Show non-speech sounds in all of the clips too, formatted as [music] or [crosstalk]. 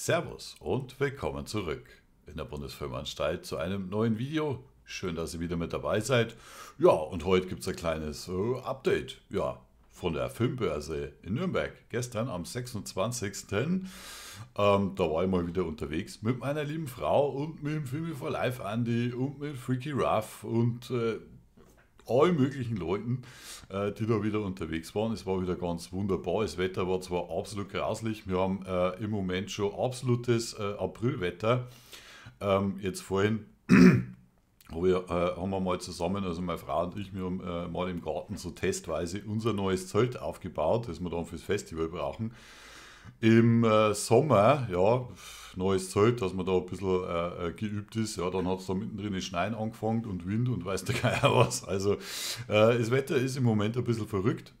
Servus und willkommen zurück in der Bundesfilmanstalt zu einem neuen Video. Schön, dass ihr wieder mit dabei seid. Ja, und heute gibt es ein kleines äh, Update. Ja, von der Filmbörse in Nürnberg. Gestern am 26. Ähm, da war ich mal wieder unterwegs mit meiner lieben Frau und mit dem Life Andy und mit Freaky Ruff und äh, allen möglichen Leuten, äh, die da wieder unterwegs waren. Es war wieder ganz wunderbar. Das Wetter war zwar absolut grauslich. Wir haben äh, im Moment schon absolutes äh, Aprilwetter. Ähm, jetzt vorhin wir, [clears throat] äh, haben wir mal zusammen, also meine Frau und ich, wir haben äh, mal im Garten so testweise unser neues Zelt aufgebaut, das wir dann fürs Festival brauchen im äh, Sommer, ja, neues Zelt, dass man da ein bisschen äh, äh geübt ist. Ja, dann hat es da mittendrin Schneien angefangen und Wind und weiß der Geier [laughs] was. Also äh, das Wetter ist im Moment ein bisschen verrückt,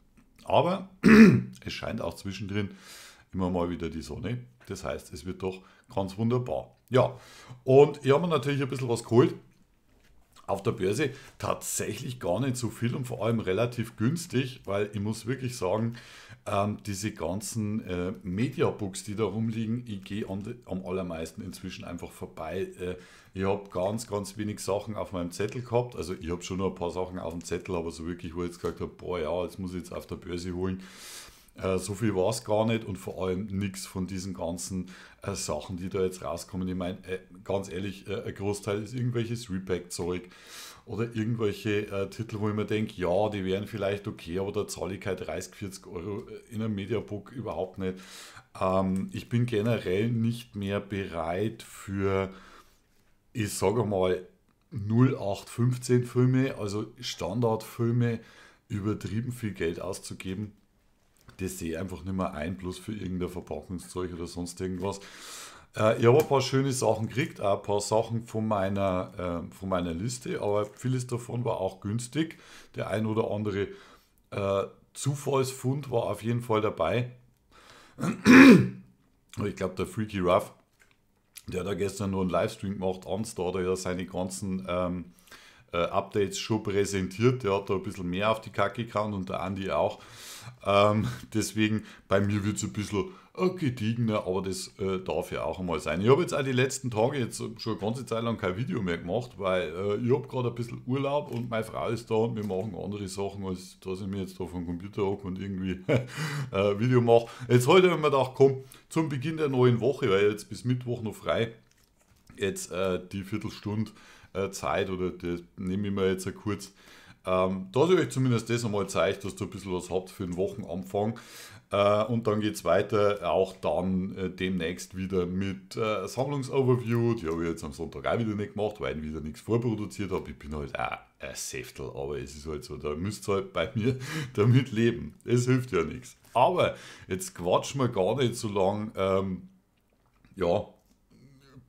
aber [clears throat] es scheint auch zwischendrin immer mal wieder die Sonne. Das heißt, es wird doch ganz wunderbar. Ja, und ich habe mir natürlich ein bisschen was geholt. Auf der Börse tatsächlich gar nicht so viel und vor allem relativ günstig, weil ich muss wirklich sagen, ähm, diese ganzen äh, media die da rumliegen, ich gehe am allermeisten inzwischen einfach vorbei. Äh, ich habe ganz, ganz wenig Sachen auf meinem Zettel gehabt. Also ich habe schon noch ein paar Sachen auf dem Zettel, aber so wirklich, wo ich jetzt gesagt habe, boah ja, jetzt muss ich jetzt auf der Börse holen. Äh, so viel war es gar nicht und vor allem nichts von diesen ganzen äh, Sachen, die da jetzt rauskommen. Ich meine, äh, ganz ehrlich, äh, ein Großteil ist irgendwelches Repack-Zeug oder irgendwelche äh, Titel, wo ich mir denke, ja, die wären vielleicht okay, aber da zahle ich halt 30, 40 Euro in einem Mediabook überhaupt nicht. Ähm, ich bin generell nicht mehr bereit für, ich sage mal, 0815 Filme, also Standardfilme, übertrieben viel Geld auszugeben. Das sehe ich einfach nicht mehr ein, plus für irgendein Verpackungszeug oder sonst irgendwas. Äh, ich habe ein paar schöne Sachen gekriegt, auch ein paar Sachen von meiner, äh, von meiner Liste, aber vieles davon war auch günstig. Der ein oder andere äh, Zufallsfund war auf jeden Fall dabei. Ich glaube, der Freaky Ruff, der hat da gestern nur einen Livestream gemacht, anstatt er ja seine ganzen ähm, äh, Updates schon präsentiert. Der hat da ein bisschen mehr auf die Kacke gehauen und der Andi auch. Ähm, [laughs] deswegen bei mir wird es ein bisschen äh, gediegener, aber das äh, darf ja auch einmal sein. Ich habe jetzt auch die letzten Tage jetzt schon eine ganze Zeit lang kein Video mehr gemacht, weil äh, ich habe gerade ein bisschen Urlaub und meine Frau ist da und wir machen andere Sachen, als dass ich mir jetzt da vom Computer hocke und irgendwie [laughs] äh, Video mache. Jetzt heute wenn wir da kommen, zum Beginn der neuen Woche, weil jetzt bis Mittwoch noch frei, jetzt äh, die Viertelstunde äh, Zeit oder das nehme ich mir jetzt kurz, ähm, dass ich euch zumindest das einmal zeige, dass du ein bisschen was habt für den Wochenanfang. Äh, und dann geht es weiter, auch dann äh, demnächst wieder mit äh, Sammlungsoverview. Die habe ich jetzt am Sonntag auch wieder nicht gemacht, weil ich wieder nichts vorproduziert habe. Ich bin halt auch ein Säftel, aber es ist halt so, da müsst ihr halt bei [laughs] mir damit leben. Es hilft ja nichts. Aber jetzt quatschen wir gar nicht so lange. Ähm, ja,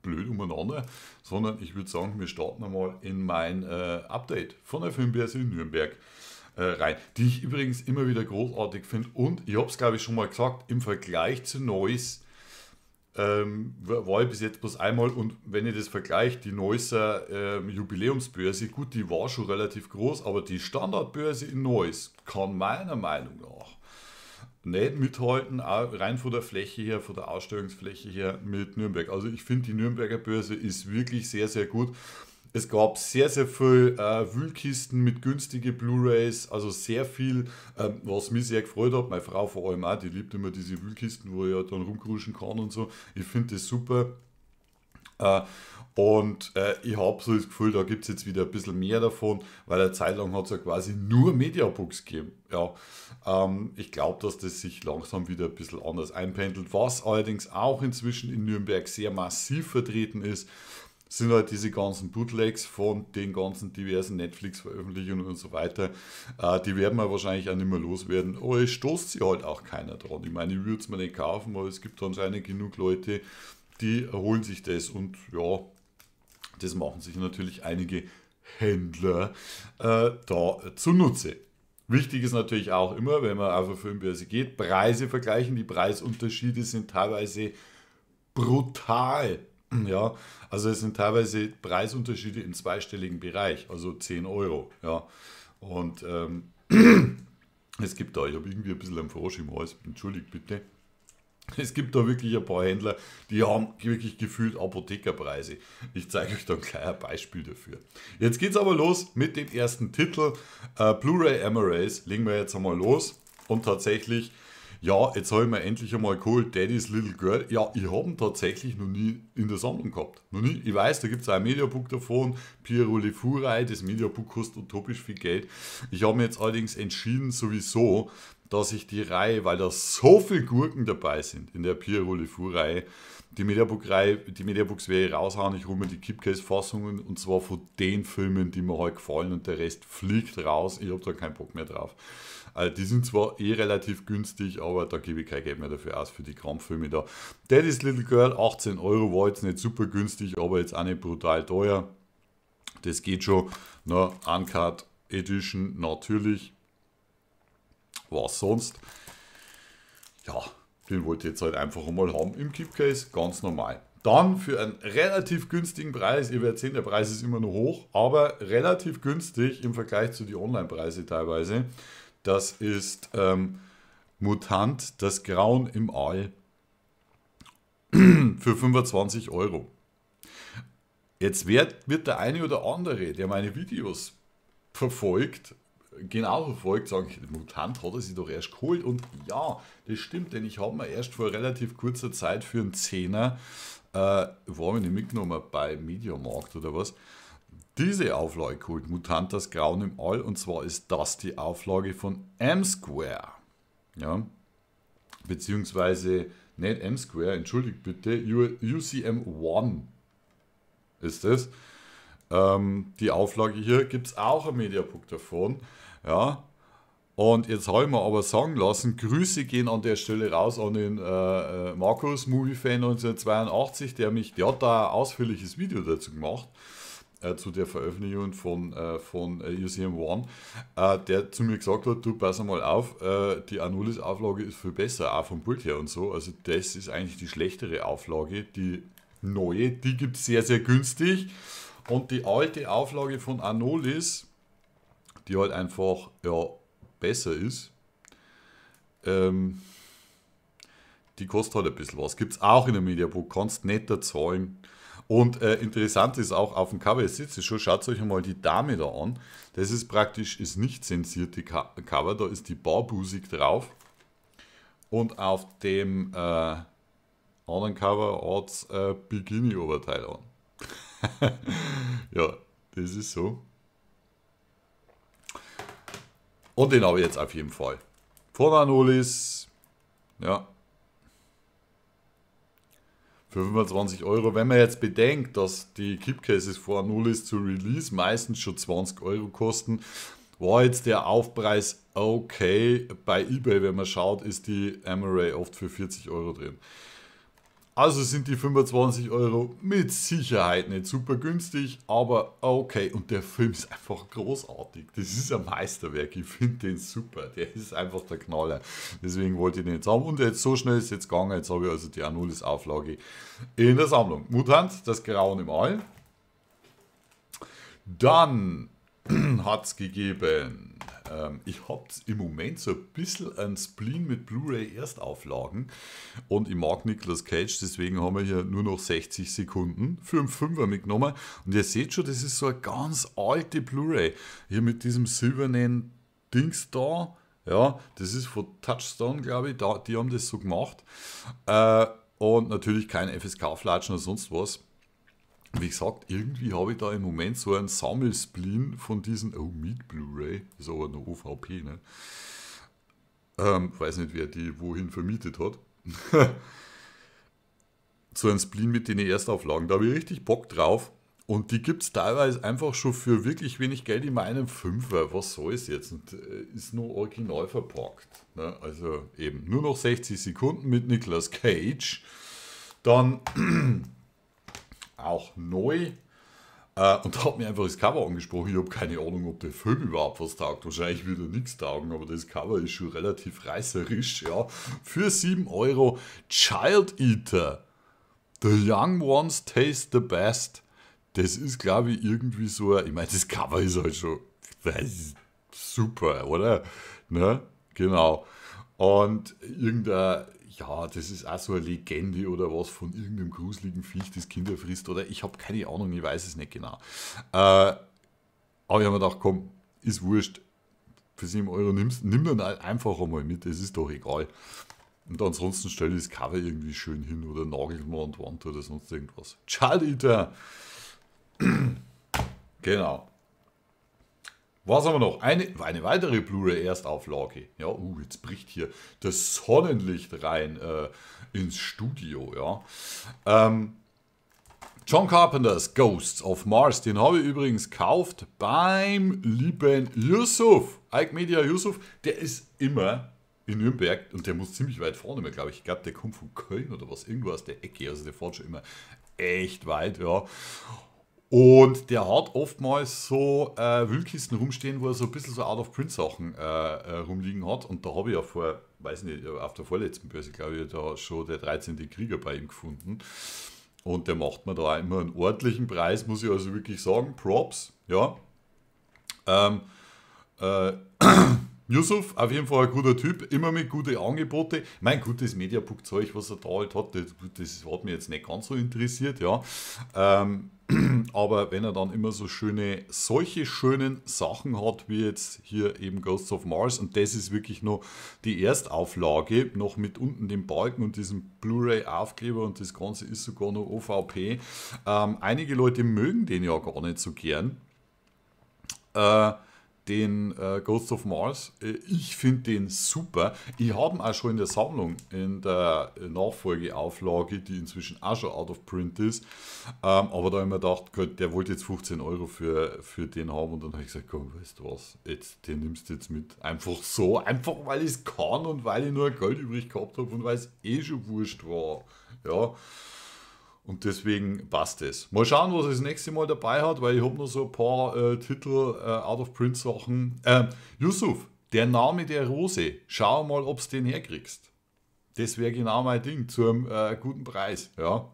blöd umeinander, sondern ich würde sagen, wir starten einmal in mein äh, Update von der Filmbörse in Nürnberg äh, rein, die ich übrigens immer wieder großartig finde. Und ich habe es, glaube ich, schon mal gesagt, im Vergleich zu Neuss ähm, war ich bis jetzt bloß einmal und wenn ihr das vergleicht, die Neusser ähm, Jubiläumsbörse, gut, die war schon relativ groß, aber die Standardbörse in Neuss kann meiner Meinung nach nicht mithalten, auch rein von der Fläche her, von der Ausstellungsfläche her mit Nürnberg. Also ich finde, die Nürnberger Börse ist wirklich sehr, sehr gut. Es gab sehr, sehr viel äh, Wühlkisten mit günstigen Blu-Rays, also sehr viel, ähm, was mich sehr gefreut hat. Meine Frau vor allem auch, die liebt immer diese Wühlkisten, wo ich ja dann rumkruschen kann und so. Ich finde das super. Äh, und äh, ich habe so das Gefühl, da gibt es jetzt wieder ein bisschen mehr davon, weil eine Zeit lang hat es ja quasi nur Mediabooks gegeben. Ja, ähm, ich glaube, dass das sich langsam wieder ein bisschen anders einpendelt. Was allerdings auch inzwischen in Nürnberg sehr massiv vertreten ist, sind halt diese ganzen Bootlegs von den ganzen diversen Netflix-Veröffentlichungen und so weiter. Äh, die werden wir wahrscheinlich auch nicht mehr loswerden. Aber es stoßt sie halt auch keiner dran. Ich meine, ich würde es mir nicht kaufen, aber es gibt anscheinend genug Leute, die erholen sich das und ja, das machen sich natürlich einige Händler äh, da zunutze. Wichtig ist natürlich auch immer, wenn man auf eine Filmbörse geht, Preise vergleichen. Die Preisunterschiede sind teilweise brutal. Ja, also es sind teilweise Preisunterschiede im zweistelligen Bereich, also 10 Euro. Ja, und ähm, [clears throat] es gibt da, ich habe irgendwie ein bisschen einen Frosch im Hals, entschuldigt bitte. [laughs] Es gibt da wirklich ein paar Händler, die haben wirklich gefühlt Apothekerpreise. Ich zeige euch dann ein ein Beispiel dafür. Jetzt geht's aber los mit dem ersten Titel. Äh, Blu-ray Emirates legen wir jetzt einmal los. Und tatsächlich, ja, jetzt habe ich mir endlich einmal geholt, Daddy's Little Girl. Ja, ich habe ihn tatsächlich noch nie in der Sammlung gehabt. Noch nie. Ich weiß, da gibt es ein Mediabook davon, Piero Le Furai. Das Mediabook kostet utopisch viel Geld. Ich habe mir jetzt allerdings entschieden, sowieso, dass ich die Reihe, weil da so viele Gurken dabei sind in der Pierre Roulefou-Reihe, die Mediabook-Reihe, die Mediabooks werde ich raushauen, ich hole mir die Kipcase-Fassungen und zwar von den Filmen, die mir heute halt gefallen und der Rest fliegt raus, ich habe da keinen Bock mehr drauf. Also die sind zwar eh relativ günstig, aber da gebe ich kein Geld mehr dafür aus, für die Kramfilme da. Daddy's Little Girl, 18 Euro, war jetzt nicht super günstig, aber jetzt auch nicht brutal teuer. Das geht schon. Na, Uncut Edition natürlich was sonst. Ja, den wollte ich jetzt halt einfach mal haben im keep ganz normal. Dann für einen relativ günstigen Preis, ihr werdet sehen, der Preis ist immer noch hoch, aber relativ günstig im Vergleich zu den Online-Preisen teilweise. Das ist ähm, Mutant, das Grauen im All [clears throat] für 25 Euro. Jetzt wird, wird der eine oder andere, der meine Videos verfolgt, genau verfolgt, sagen, Mutant hat er sich doch erst geholt. Und ja, das stimmt, denn ich habe mir erst vor relativ kurzer Zeit für einen Zehner, äh, war mir nicht mitgenommen, bei Mediamarkt oder was, diese Auflage geholt, Mutant das Grauen im All. Und zwar ist das die Auflage von M-Square. Ja, beziehungsweise nicht M-Square, entschuldigt bitte, UCM1 ist das. Ähm, die Auflage hier gibt es auch ein Mediabook davon. Ja. Und jetzt habe ich mir aber sagen lassen, Grüße gehen an der Stelle raus an den äh, äh Markus, Movie-Fan 1982, der mich, der hat da ein ausführliches Video dazu gemacht. Äh, zu der Veröffentlichung von, äh, von äh, UCM One, äh, der zu mir gesagt hat, du pass mal auf, äh, die Anulis-Auflage ist viel besser, auch vom Bild her und so. Also das ist eigentlich die schlechtere Auflage. Die neue, die gibt es sehr, sehr günstig. Und die alte Auflage von Anolis die halt einfach ja, besser ist. Ähm, die kostet halt ein bisschen was. Gibt es auch in der Mediabook, kannst netter zahlen. Und äh, interessant ist auch auf dem Cover, jetzt es schon, schaut euch einmal die Dame da an. Das ist praktisch das nicht zensierte Cover, da ist die Barbusik drauf. Und auf dem äh, anderen Cover hat es äh, Bikini-Oberteil an. [laughs] ja, das ist so. Und den habe ich jetzt auf jeden Fall. Vorranolis. Ja. Für 25 Euro. Wenn man jetzt bedenkt, dass die Keepcases vor Nulis zu Release meistens schon 20 Euro kosten, war jetzt der Aufpreis okay. Bei eBay, wenn man schaut, ist die Amaray oft für 40 Euro drin. Also sind die 25 Euro mit Sicherheit nicht super günstig, aber okay. Und der Film ist einfach großartig. Das ist ein Meisterwerk. Ich finde den super. Der ist einfach der Knaller. Deswegen wollte ich den jetzt haben. Und jetzt so schnell ist es jetzt gegangen. Jetzt habe ich also die A0-Auflage in der Sammlung. Mutant, das Grauen im All. Dann [clears throat] hat es gegeben ähm, ich habe im Moment so ein bisschen ein Spleen mit Blu-ray Erstauflagen und ich mag Nicolas Cage, deswegen haben wir hier nur noch 60 Sekunden für einen Fünfer mitgenommen. Und ihr seht schon, das ist so eine ganz alte Blu-ray. Hier mit diesem silbernen Dings da. Ja, das ist von Touchstone, glaube ich. Da, die haben das so gemacht. Äh, und natürlich kein FSK-Flatschen oder sonst was wie gesagt, irgendwie habe ich da im Moment so einen Sammelspleen von diesen, oh, Meat Blu-ray, ist aber eine OVP, ne? Ähm, weiß nicht, wer die wohin vermietet hat. [laughs] so ein Spleen mit den Erstauflagen, da habe ich richtig Bock drauf. Und die gibt es teilweise einfach schon für wirklich wenig Geld in meinem Fünfer. Was soll es jetzt? Und äh, ist nur original verpackt. Ne? Also eben nur noch 60 Sekunden mit Nicolas Cage. Dann [clears throat] auch neu. Äh, und da hat mir einfach das Cover angesprochen. Ich habe keine Ahnung, ob der Film überhaupt was taugt. Wahrscheinlich wird er nichts taugen, aber das Cover ist schon relativ reißerisch. Ja. Für 7 Euro Child Eater. The Young Ones Taste the Best. Das ist, glaube ich, irgendwie so. ich meine, das Cover ist halt schon super, oder? Ne? Genau. Und irgendein ja, das ist auch so eine Legende oder was von irgendeinem gruseligen Viech, das Kinder frisst oder ich habe keine Ahnung, ich weiß es nicht genau. Äh, aber ich habe mir gedacht, komm, ist wurscht, für 7 Euro nimmst, nimm dann einfach einmal mit, es ist doch egal. Und ansonsten stelle ich das Cover irgendwie schön hin oder nagel mal an die Wand oder sonst irgendwas. Ciao, Eater! [clears throat] genau. Was haben wir noch? Eine, eine weitere Blu-ray-Erstauflage. Ja, uh, jetzt bricht hier das Sonnenlicht rein äh, ins Studio. Ja. Ähm, John Carpenters Ghosts of Mars, den habe ich übrigens gekauft beim lieben Yusuf. Ike Media Yusuf, der ist immer in Nürnberg und der muss ziemlich weit vorne mehr, glaube ich. Ich glaube, der kommt von Köln oder was, irgendwo aus der Ecke. Also der fährt schon immer echt weit, ja. Und der hat oftmals so äh, Wühlkisten rumstehen, wo er so ein bisschen so Out-of-Print-Sachen äh, äh, rumliegen hat. Und da habe ich ja vor, weiß nicht, äh, auf der vorletzten Börse, glaube ich, da schon der 13. Krieger bei ihm gefunden. Und der macht mir da immer einen ordentlichen Preis, muss ich also wirklich sagen. Props, ja. Ähm, äh, [clears throat] Yusuf, auf jeden Fall ein guter Typ, immer mit guten Angebote. Mein gutes Mediabook-Zeug, was er da halt hat, das, das, hat mich jetzt nicht ganz so interessiert, ja. Ähm, [clears throat] aber wenn er dann immer so schöne, solche schönen Sachen hat, wie jetzt hier eben Ghosts of Mars, und das ist wirklich nur die Erstauflage, noch mit unten dem Balken und diesem Blu-ray-Aufkleber und das Ganze ist sogar noch OVP. Ähm, einige Leute mögen den ja gar nicht so gern. Äh, den äh, Ghost of Mars. Äh, ich finde den super. Ich habe ihn auch schon in der Sammlung, in der Nachfolgeauflage, die inzwischen auch schon out of print ist. Ähm, aber da habe ich mir gedacht, Gott, der wollte jetzt 15 Euro für, für den haben. Und dann habe ich gesagt, komm, weißt du was, jetzt, den nimmst du jetzt mit. Einfach so, einfach weil ich es kann und weil ich nur Geld übrig gehabt habe und weil es eh schon wurscht war. Ja. Und deswegen passt es. Mal schauen, was er das nächste Mal dabei hat, weil ich habe noch so ein paar äh, Titel, äh, Out-of-Print-Sachen. Äh, Yusuf, der Name der Rose. Schau mal, ob du den herkriegst. Das wäre genau mein Ding, zu einem äh, guten Preis. Ja.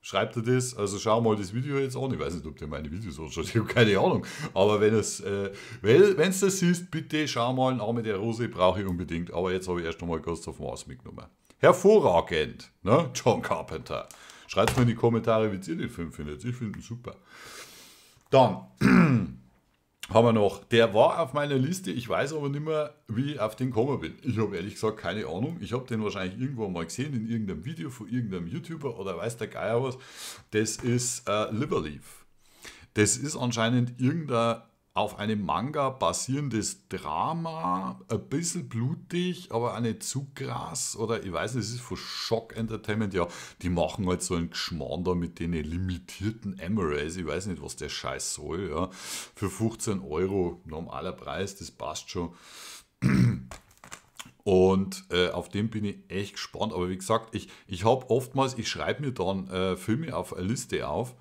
Schreibt er das, also schau mal das Video jetzt an. Ich weiß nicht, ob der meine Videos anschaut, [laughs] ich habe keine Ahnung. Aber wenn es, äh, wenn es das ist, bitte schau mal, Name der Rose brauche ich unbedingt. Aber jetzt habe ich erst einmal Ghost of Mars mitgenommen. Hervorragend, ne? John Carpenter. Schreibt mir in die Kommentare, wie ihr den Film findet. Ich finde ihn super. Dann [clears throat] haben wir noch, der war auf meiner Liste, ich weiß aber nicht mehr, wie ich auf den gekommen bin. Ich habe ehrlich gesagt keine Ahnung. Ich habe den wahrscheinlich irgendwo mal gesehen, in irgendeinem Video von irgendeinem YouTuber oder weiß der Geier was. Das ist äh, Liverleaf. Das ist anscheinend irgendein auf einem Manga basierendes Drama, ein bisschen blutig, aber auch nicht zu krass. Oder ich weiß nicht, es ist von Shock Entertainment, ja, die machen halt so einen da mit den limitierten Emeralds. Ich weiß nicht, was der Scheiß soll. Ja. Für 15 Euro normaler Preis, das passt schon. [clears throat] Und äh, auf den bin ich echt gespannt. Aber wie gesagt, ich, ich habe oftmals, ich schreibe mir dann äh, Filme auf eine Liste auf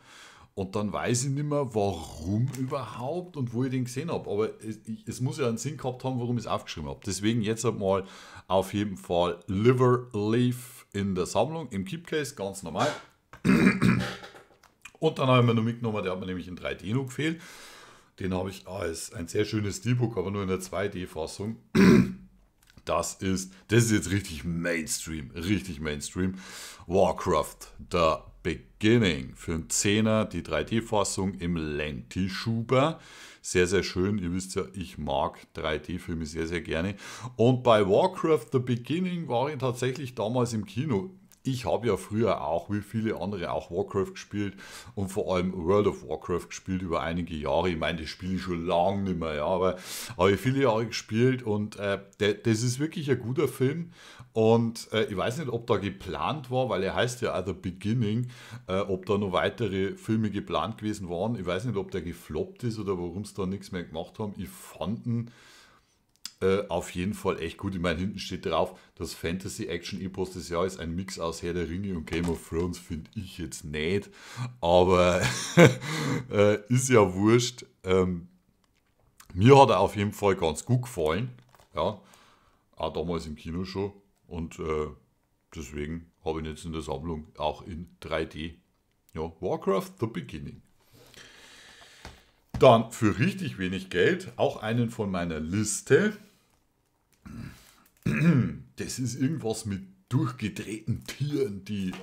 und dann weiß ich nicht mehr, warum überhaupt und wo ich den gesehen habe. Aber es, es muss ja einen Sinn gehabt haben, warum ich es aufgeschrieben habe. Deswegen jetzt halt mal auf jeden Fall Liver Leaf in der Sammlung, im Keepcase, ganz normal. Und dann habe ich mir noch mitgenommen, der hat mir nämlich in 3D noch gefehlt. Den habe ich als ah, ein sehr schönes D-Book, aber nur in der 2D-Fassung. Das ist, das ist jetzt richtig Mainstream, richtig Mainstream. Warcraft, der Beginning. Für einen Zehner die 3D-Fassung im Lentischuber. Sehr, sehr schön. Ihr wisst ja, ich mag 3D-Filme sehr, sehr gerne. Und bei Warcraft The Beginning war ich tatsächlich damals im Kino ich habe ja früher auch, wie viele andere, auch Warcraft gespielt und vor allem World of Warcraft gespielt über einige Jahre. Ich meine, das spiele ich schon lange nicht mehr, ja, aber habe ich viele Jahre gespielt und äh, das ist wirklich ein guter Film. Und äh, ich weiß nicht, ob da geplant war, weil er heißt ja auch The Beginning, äh, ob da noch weitere Filme geplant gewesen waren. Ich weiß nicht, ob der gefloppt ist oder warum es da nichts mehr gemacht haben. Ich fand ihn äh, auf jeden Fall echt gut. Ich meine, hinten steht drauf, das Fantasy-Action-Epos des Jahres, ein Mix aus Herr der Ringe und Game of Thrones, finde ich jetzt nicht. Aber [laughs] äh, ist ja wurscht. Ähm, mir hat er auf jeden Fall ganz gut gefallen. Ja, auch damals im Kino schon. Und äh, deswegen habe ich ihn jetzt in der Sammlung auch in 3D. Ja, Warcraft The Beginning. Dann für richtig wenig Geld auch einen von meiner Liste. [clears throat] Das ist irgendwas mit durchgedrehten Tieren, die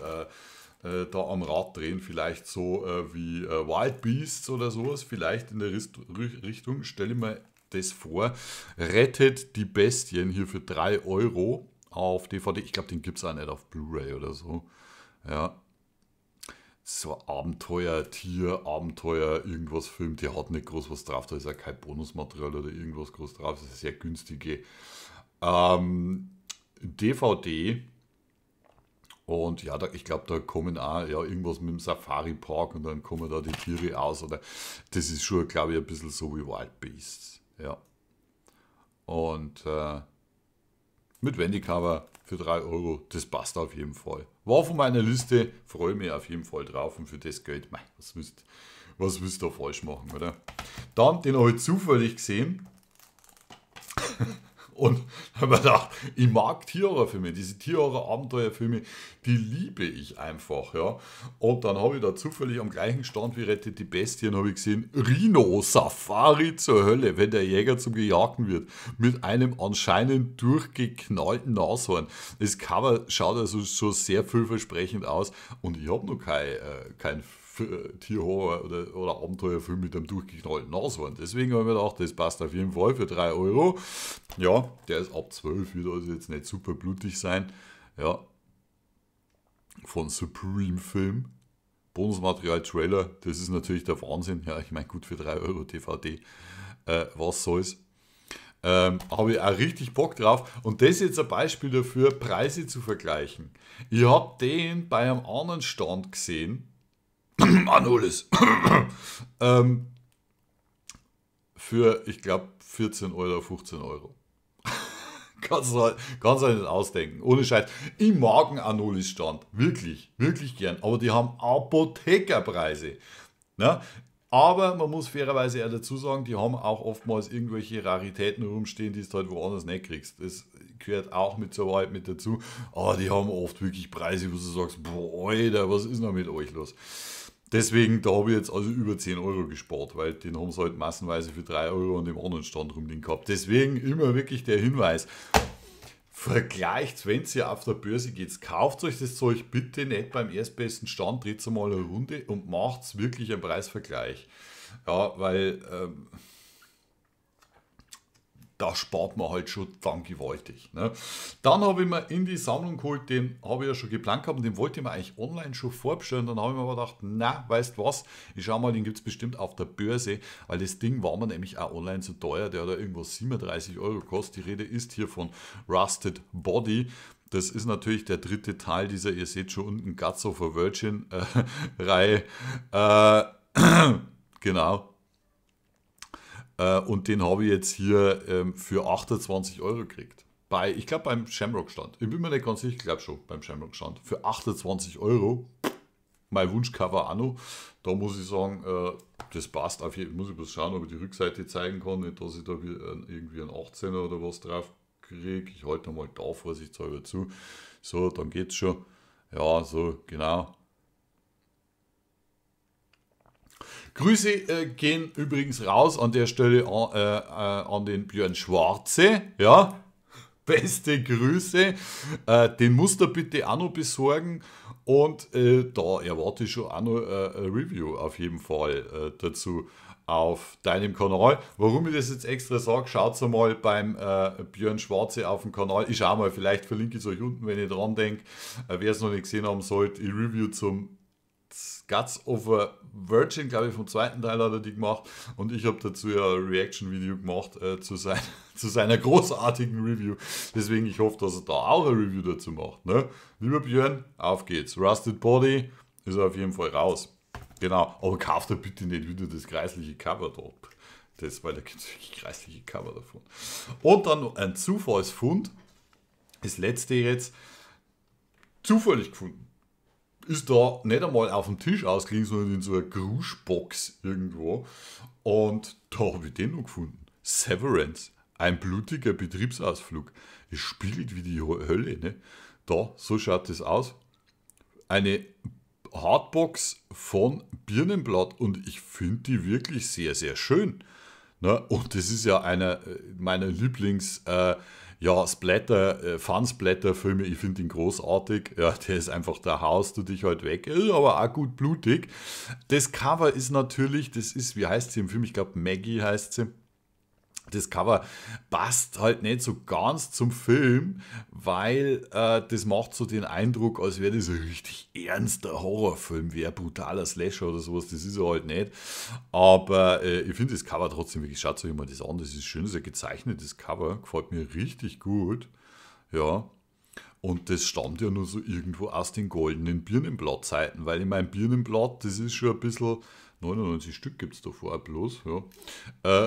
äh, äh, da am Rad drehen. Vielleicht so äh, wie äh, Wild Beasts oder sowas. Vielleicht in der Rist Richtung. Stelle mir das vor. Rettet die Bestien hier für 3 Euro auf DVD. Ich glaube, den gibt es auch nicht auf Blu-ray oder so. Ja. So Abenteuer, Tier, Abenteuer, irgendwas Film, der hat nicht groß was drauf, da ist ja kein Bonusmaterial oder irgendwas groß drauf, das ist eine sehr günstige ähm, DVD. Und ja, da, ich glaube, da kommen auch ja, irgendwas mit dem Safari Park und dann kommen da die Tiere aus. Oder das ist schon, glaube ich, ein bisschen so wie Wild Beasts. Ja. Und äh, mit Cover für 3 Euro, das passt auf jeden Fall. War von meiner Liste, freue mich auf jeden Fall drauf und für das Geld, mein, was willst, was willst du da falsch machen, oder? Dann, den habe ich zufällig gesehen. Und habe mir gedacht, ich mag Tierhorrorfilme, diese Tierhorror-Abenteuerfilme, die liebe ich einfach. Ja. Und dann habe ich da zufällig am gleichen Stand wie Rettet die Bestien, habe ich gesehen, Rhino Safari zur Hölle, wenn der Jäger zum Gejagten wird, mit einem anscheinend durchgeknallten Nashorn. Das Cover schaut also schon sehr vielversprechend aus und ich habe noch kein, äh, kein Tierhorror oder, oder Abenteuerfilm mit einem durchgeknallten Nashorn. Deswegen habe ich mir gedacht, das passt auf jeden Fall für 3 Euro. Ja, der ist ab 12, wird also jetzt nicht super blutig sein. Ja, von Supreme Film. Bonusmaterial Trailer, das ist natürlich der Wahnsinn. Ja, ich meine, gut für 3 Euro DVD. Äh, was soll's? Ähm, habe ich auch richtig Bock drauf. Und das ist jetzt ein Beispiel dafür, Preise zu vergleichen. Ich habe den bei einem anderen Stand gesehen, [clears throat] Anolis. [clears throat] ähm, für, ich glaube, 14 Euro, 15 Euro. [laughs] kannst, du, halt, kannst du halt nicht ausdenken. Ohne Scheiß. Ich mag einen Anolis-Stand. Wirklich, wirklich gern. Aber die haben Apothekerpreise. Ne? Aber man muss fairerweise ja dazu sagen, die haben auch oftmals irgendwelche Raritäten rumstehen, die du halt woanders nicht kriegst. Das gehört auch mit zur Wahrheit mit dazu. Aber die haben oft wirklich Preise, wo du sagst, boah, Alter, was ist noch mit euch los? Deswegen, da habe ich jetzt also über 10 Euro gespart, weil den haben sie halt massenweise für 3 Euro an dem anderen Stand rumliegen gehabt. Deswegen immer wirklich der Hinweis. Vergleicht, wenn ihr auf der Börse geht, kauft euch das Zeug bitte nicht beim erstbesten Stand, dreht einmal eine Runde und macht wirklich einen Preisvergleich. Ja, weil ähm, da spart man halt schon dann gewaltig. Ne? Dann habe ich mir in die Sammlung geholt, den habe ich ja schon geplant gehabt und den wollte ich mir eigentlich online schon vorbestellen. Dann habe ich mir aber gedacht, na, weißt was, ich schaue mal, den gibt es bestimmt auf der Börse, weil das Ding war mir nämlich auch online zu teuer. Der hat ja irgendwo 37 Euro gekostet. Die Rede ist hier von Rusted Body. Das ist natürlich der dritte Teil dieser, ihr seht schon unten, Guts of a Virgin-Reihe. Äh, [laughs] äh, [clears throat] genau, äh, und den habe ich jetzt hier ähm, für 28 Euro gekriegt. Bei, ich glaube beim Shamrock-Stand. Ich bin mir nicht ganz sicher, ich glaube schon beim Shamrock-Stand. Für 28 Euro. Mein Wunschcover auch noch. Da muss ich sagen, äh, das passt auf jeden Fall. Muss ich bloß schauen, ob ich die Rückseite zeigen kann. Nicht, dass ich da irgendwie einen 18er oder was drauf kriege. Ich halte nochmal da vorsichtshalber zu. So, dann geht's schon. Ja, so, genau. Grüße äh, gehen übrigens raus an der Stelle an, äh, äh an den Björn Schwarze. Ja, beste Grüße. Äh, den musst du bitte auch noch besorgen. Und äh, da erwarte ich schon auch noch äh, ein Review auf jeden Fall äh, dazu auf deinem Kanal. Warum ich das jetzt extra sage, schaut mal beim äh, Björn Schwarze auf dem Kanal. Ich schau mal, vielleicht verlinke ich es euch unten, wenn ihr dran denkt. Wer es noch nicht gesehen haben sollte, ich Review zum Guts over Virgin, glaube ich, vom zweiten Teil hat er die gemacht. Und ich habe dazu ja ein Reaction-Video gemacht äh, zu, sein, [laughs] zu seiner großartigen Review. Deswegen, ich hoffe, dass er da auch ein Review dazu macht. Ne? Lieber Björn, auf geht's. Rusted Body ist auf jeden Fall raus. Genau, aber kauft er bitte nicht wieder das kreisliche Cover dort. Das, weil da gibt es wirklich kreisliche Cover davon. Und dann ein Zufallsfund. Das letzte jetzt. Zufällig gefunden ist da nicht einmal auf dem Tisch ausgelegt, sondern in so einer Gruschbox irgendwo. Und da habe ich den noch gefunden. Severance, ein blutiger Betriebsausflug. Es spielt wie die Hölle. Ne? Da, so schaut das aus. Eine Hardbox von Birnenblatt und ich finde die wirklich sehr, sehr schön. Ne? Und das ist ja einer äh, meiner Lieblings- äh, ja, Splatter, äh, Fun-Splatter-Filme, ich finde ihn großartig. Ja, [laughs] der ist einfach, da haust du dich halt weg, äh, aber auch gut blutig. Das Cover ist natürlich, das ist, wie heißt sie im Film? Ich glaube, Maggie heißt sie das Cover passt halt nicht so ganz zum Film, weil äh, das macht so den Eindruck, als wäre das ein richtig ernster Horrorfilm, wäre brutaler Slasher oder sowas, das ist er halt nicht. Aber äh, ich finde das Cover trotzdem wirklich, schaut euch mal das an, das ist schön, das ist ein gezeichnetes Cover, gefällt mir richtig gut. Ja, und das stammt ja nur so irgendwo aus den goldenen Birnenblattzeiten, weil ich meine, Birnenblatt, das ist schon ein bisschen 99 Stück gibt es davor bloß, ja,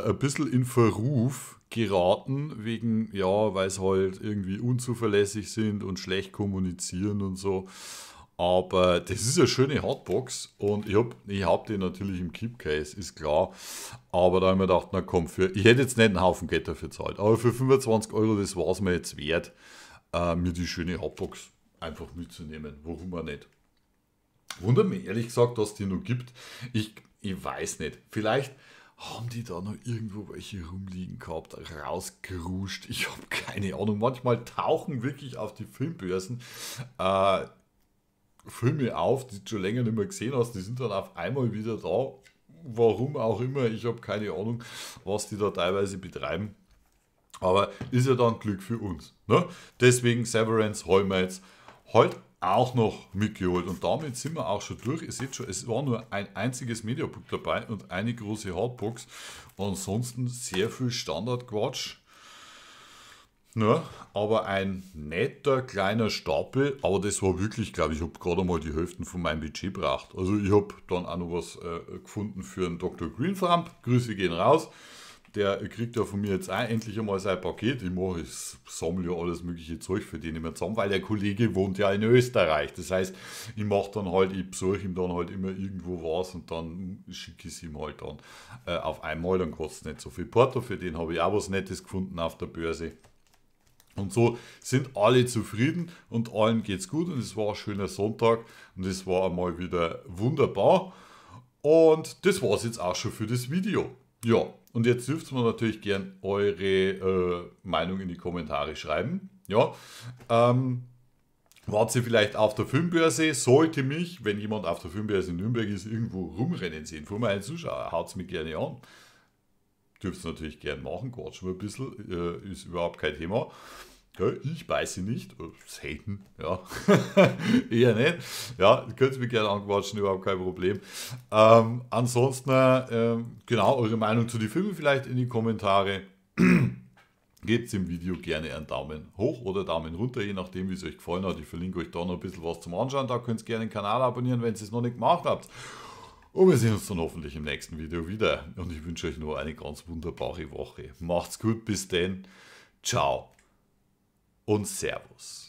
äh, ein bisschen in Verruf geraten, wegen, ja, weil es halt irgendwie unzuverlässig sind und schlecht kommunizieren und so. Aber das ist eine schöne Hotbox und ich habe ich hab die natürlich im Keepcase, ist klar. Aber da habe ich mir gedacht, na komm, für, ich hätte jetzt nicht einen Haufen Geld dafür zahlt, aber für 25 Euro, das war es mir jetzt wert, äh, mir die schöne Hotbox einfach mitzunehmen. Warum auch nicht? Wundert mich ehrlich gesagt, dass die noch gibt. Ich ich weiß nicht. Vielleicht haben die da noch irgendwo welche rumliegen gehabt, rausgeruscht. Ich habe keine Ahnung. Manchmal tauchen wirklich auf die Filmbörsen äh, Filme auf, die du schon länger nicht mehr gesehen hast. Die sind dann auf einmal wieder da. Warum auch immer. Ich habe keine Ahnung, was die da teilweise betreiben. Aber ist ja dann Glück für uns. Ne? Deswegen Severance, Hallmates, heute auch noch mitgeholt. Und damit sind wir auch schon durch. Ihr seht schon, es war nur ein einziges Mediabook dabei und eine große Hardbox. Ansonsten sehr viel Standardquatsch. Ja, ne? aber ein netter kleiner Stapel, aber das war wirklich, glaube ich, ich habe gerade mal die Hälfte von meinem Budget gebracht. Also ich habe dann auch noch was äh, gefunden für einen Dr. Greenfarm. Grüße gehen raus der kriegt ja von mir jetzt auch endlich einmal sein Paket. Ich mache, ich sammle ja alles mögliche Zeug für den immer zusammen, weil der Kollege wohnt ja in Österreich. Das heißt, ich mache dann halt, ich besuche ihm dann halt immer irgendwo was und dann schicke ich es ihm halt dann äh, auf einmal. Dann kostet es nicht so viel Porto. Für den habe ich auch was Nettes gefunden auf der Börse. Und so sind alle zufrieden und allen geht's gut und es war ein schöner Sonntag und es war einmal wieder wunderbar. Und das war es jetzt auch schon für das Video. Ja, und jetzt dürft ihr natürlich gern eure äh, Meinung in die Kommentare schreiben. Ja, ähm, wart sie vielleicht auf der Filmbörse? Sollte mich, wenn jemand auf der Filmbörse in Nürnberg ist, irgendwo rumrennen sehen, vor meinen Zuschauern, haut es mir gerne an. Dürft ihr natürlich gern machen, quatschen wir ein bisschen, äh, ist überhaupt kein Thema. Ich beiße nicht. Äh, selten, ja. [laughs] Eher nicht. Ja, könnt ihr mich gerne anquatschen, überhaupt kein Problem. Ähm, ansonsten, äh, ähm, genau, eure Meinung zu den Filmen vielleicht in die Kommentare. [clears throat] Gebt dem Video gerne einen Daumen hoch oder Daumen runter, je nachdem, wie es euch gefallen hat. Ich verlinke euch da noch ein bisschen was zum Anschauen. Da könnt ihr gerne den Kanal abonnieren, wenn ihr es noch nicht gemacht habt. Und wir sehen uns dann hoffentlich im nächsten Video wieder. Und ich wünsche euch nur eine ganz wunderbare Woche. Macht's gut, bis dann. Ciao und Servus.